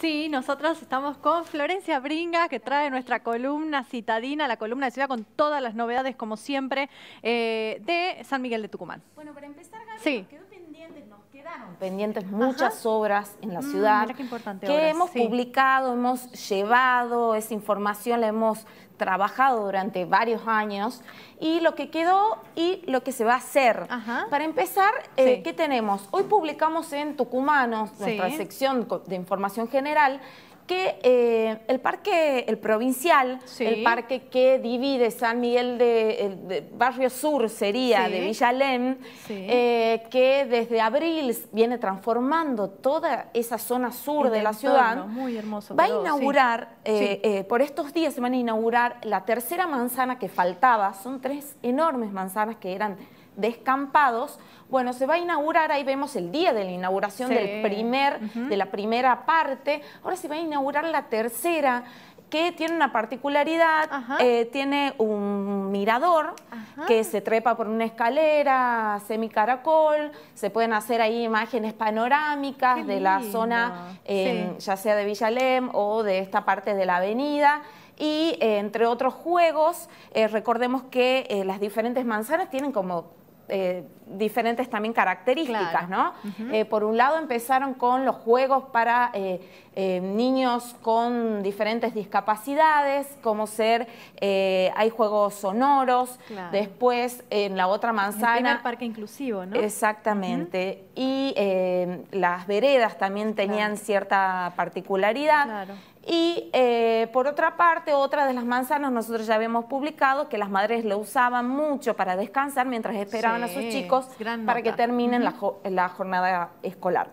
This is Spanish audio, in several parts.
Sí, nosotros estamos con Florencia Bringa, que trae nuestra columna citadina, la columna de ciudad, con todas las novedades, como siempre, eh, de San Miguel de Tucumán. Bueno, para empezar, Gaby, quedó pendiente, pendientes muchas obras en la mm, ciudad que hemos publicado, hemos llevado esa información, la hemos trabajado durante varios años y lo que quedó y lo que se va a hacer. Para empezar, eh, ¿qué tenemos? Hoy publicamos en Tucumanos, nuestra sección de información general, que eh, el parque, el provincial, el parque que divide San Miguel de, Barrio Sur sería de Villalén, eh, que desde abril viene transformando toda esa zona sur de la ciudad, muy hermoso, va a inaugurar, eh, por estos días se van a inaugurar la tercera manzana que faltaba, son tres enormes manzanas que eran descampados. Bueno, se va a inaugurar, ahí vemos el día de la inauguración del primer, de la primera parte, ahora se va a inaugurar la tercera que tiene una particularidad, eh, tiene un mirador que se trepa por una escalera, semicaracol, se pueden hacer ahí imágenes panorámicas de la zona, ya sea de Villalem o de esta parte de la avenida y eh, entre otros juegos, eh, recordemos que las diferentes manzanas tienen como eh, diferentes también características, ¿no? Eh, por un lado empezaron con los juegos para eh, eh, niños con diferentes discapacidades, como ser, eh, hay juegos sonoros, después en la otra manzana... El parque inclusivo, ¿no? Exactamente. Y eh, las veredas también tenían cierta particularidad. Y por otra parte, otra de las manzanas, nosotros ya habíamos publicado que las madres lo usaban mucho para descansar mientras esperaban a sus chicos para que terminen la, jornada escolar,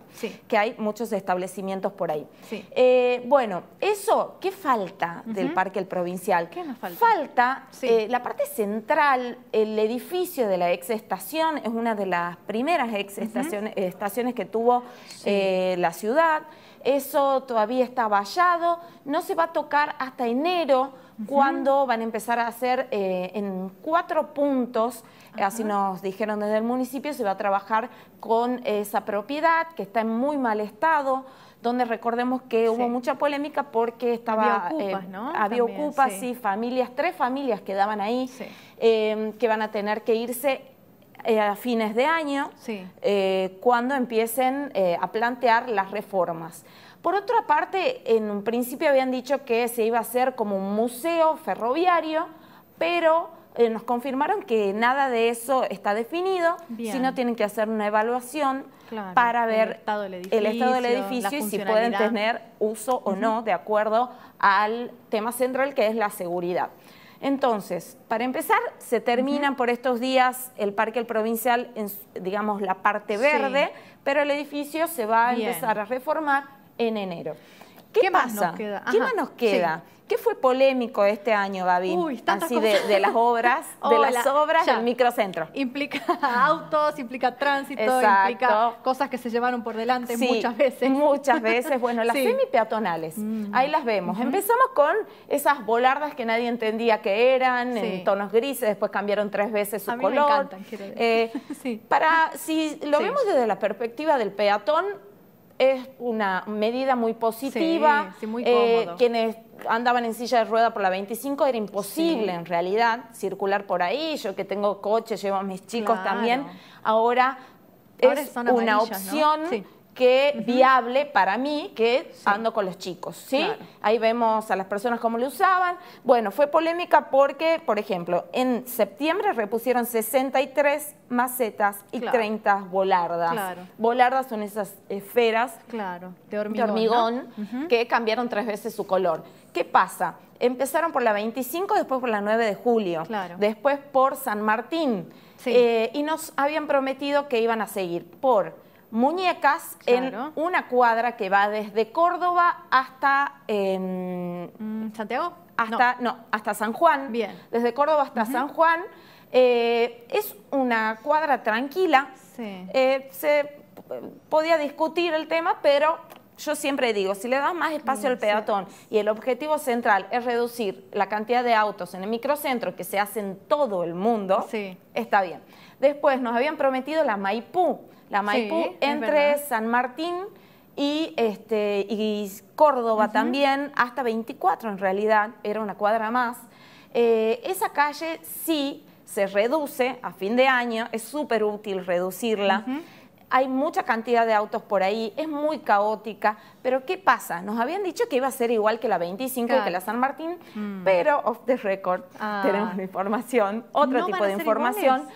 que hay muchos establecimientos por ahí. Eh, bueno, eso, ¿qué falta del Parque El Provincial? ¿Qué nos falta? Falta eh, la parte central, el edificio de la ex es una de las primeras ex estaciones, que tuvo eh, la ciudad. Eso todavía está vallado, no se va a tocar hasta enero cuando van a empezar a hacer en cuatro puntos, así nos dijeron desde el municipio, se va a trabajar con esa propiedad que está en muy mal estado donde recordemos que hubo mucha polémica porque estaba... Había eh, ocupas, y familias, tres familias quedaban ahí, em, que van a tener que irse eh, a fines de año, eh, cuando empiecen a plantear las reformas. Por otra parte, en un principio habían dicho que se iba a hacer como un museo ferroviario, pero eh, nos confirmaron que nada de eso está definido, sino tienen que hacer una evaluación para ver el estado del edificio, y si pueden tener uso o no de acuerdo al tema central que es la seguridad. Entonces, para empezar, se terminan por estos días el Parque Provincial, en, digamos, la parte verde, pero el edificio se va a empezar a reformar en enero. ¿Qué, pasa? Más nos queda? ¿Qué más nos queda? ¿Qué fue polémico este año, Gaby? Uy, Así de, las obras, de las obras del microcentro. Implica autos, implica tránsito, implica cosas que se llevaron por delante muchas veces. Muchas veces, bueno, las semi semipeatonales, mm. ahí las vemos. Empezamos con esas volardas que nadie entendía que eran, en tonos grises, después cambiaron tres veces su color. Me eh, para, si lo vemos desde la perspectiva del peatón, es una medida muy positiva. Eh, quienes andaban en silla de rueda por la 25 era imposible en realidad circular por ahí. Yo que tengo coche, llevo a mis chicos también. Ahora, Ahora es una opción que viable para mí que ando con los chicos, ¿sí? Ahí vemos a las personas cómo lo usaban. Bueno, fue polémica porque, por ejemplo, en septiembre repusieron 63 macetas y 30 volardas. Volardas son esas esferas de hormigón, que cambiaron tres veces su color. ¿Qué pasa? Empezaron por la 25, después por la 9 de julio, después por San Martín. Eh, y nos habían prometido que iban a seguir por muñecas en una cuadra que va desde Córdoba hasta... Em, mm, ¿Santiago? Hasta, no. hasta San Juan. Bien. Desde Córdoba hasta San Juan. Eh, es una cuadra tranquila. Sí. Eh, se eh, podía discutir el tema, pero yo siempre digo, si le das más espacio al peatón y el objetivo central es reducir la cantidad de autos en el microcentro que se hace en todo el mundo, está bien. Después nos habían prometido la Maipú la Maipú, entre San Martín y, este, y Córdoba también, hasta 24 en realidad, era una cuadra más. Eh, esa calle sí se reduce a fin de año, es súper útil reducirla. Hay mucha cantidad de autos por ahí, es muy caótica, pero ¿qué pasa? Nos habían dicho que iba a ser igual que la 25 y que la San Martín, mm. pero off the record ah. tenemos tenemos información, otro tipo de información.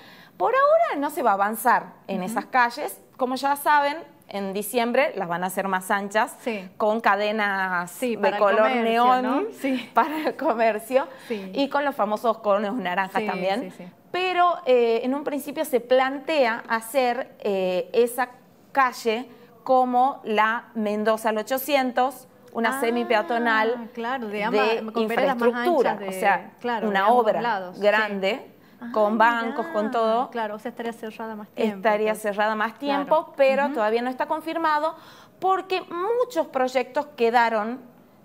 Por ahora no se va a avanzar en esas calles. Como ya saben, en diciembre las van a hacer más anchas, con cadenas de color neón para el comercio y con los famosos conos naranjas también. Pero eh, en un principio se plantea hacer eh, esa calle como la Mendoza al 800, una ah, semi peatonal de, infraestructura, o sea, una obra grande con bancos, con todo. Claro, o sea, estaría cerrada más tiempo. Estaría cerrada más tiempo, pero todavía no está confirmado porque muchos proyectos quedaron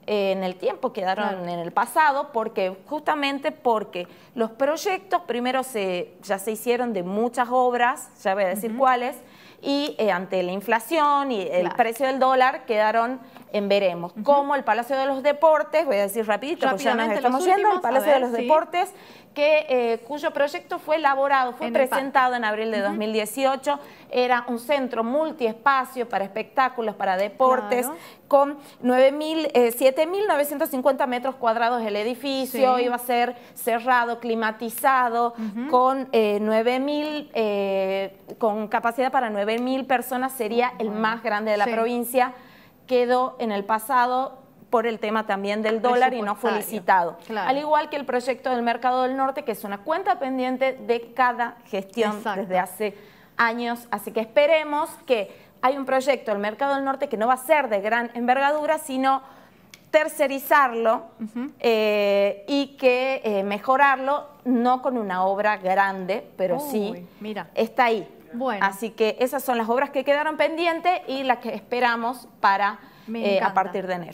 eh, en el tiempo, quedaron en el pasado, porque justamente porque los proyectos primero se, ya se hicieron de muchas obras, ya voy a decir cuáles, y eh, ante la inflación y el precio del dólar quedaron en veremos. Como el Palacio de los Deportes, voy a decir rapidito, porque ya nos estamos el Palacio de los Deportes que, eh, cuyo proyecto fue elaborado, fue presentado en abril de 2018. Era un centro multiespacio para espectáculos, para deportes, con 7.950 eh, metros cuadrados el edificio, iba a ser cerrado, climatizado, con eh, 9.000, eh, con capacidad para 9.000 personas, sería el más grande de la provincia. Quedó en el pasado por el tema también del dólar y no fue licitado. Al igual que el proyecto del Mercado del Norte, que es una cuenta pendiente de cada gestión desde hace años. Así que esperemos que hay un proyecto, el Mercado del Norte, que no va a ser de gran envergadura, sino tercerizarlo eh, y que eh, mejorarlo, no con una obra grande, pero sí está ahí. Bueno. Así que esas son las obras que quedaron pendientes y las que esperamos para eh, a partir de enero.